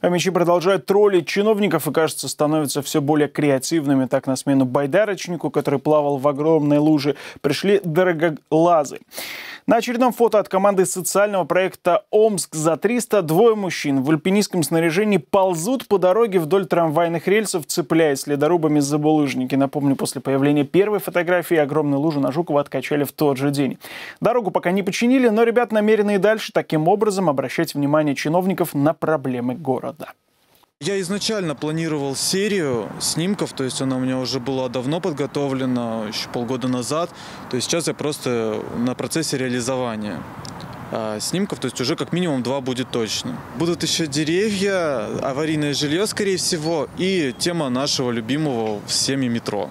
Хомячи а продолжают троллить чиновников и, кажется, становятся все более креативными. Так на смену байдарочнику, который плавал в огромной луже, пришли дороголазы. На очередном фото от команды социального проекта «Омск за 300» двое мужчин в альпинистском снаряжении ползут по дороге вдоль трамвайных рельсов, цепляясь ледорубами за булыжники. Напомню, после появления первой фотографии огромную лужу на Жукова откачали в тот же день. Дорогу пока не починили, но ребят намерены и дальше таким образом обращать внимание чиновников на проблемы города. Я изначально планировал серию снимков, то есть она у меня уже была давно подготовлена, еще полгода назад. То есть сейчас я просто на процессе реализования а, снимков, то есть уже как минимум два будет точно. Будут еще деревья, аварийное жилье, скорее всего, и тема нашего любимого всеми метро.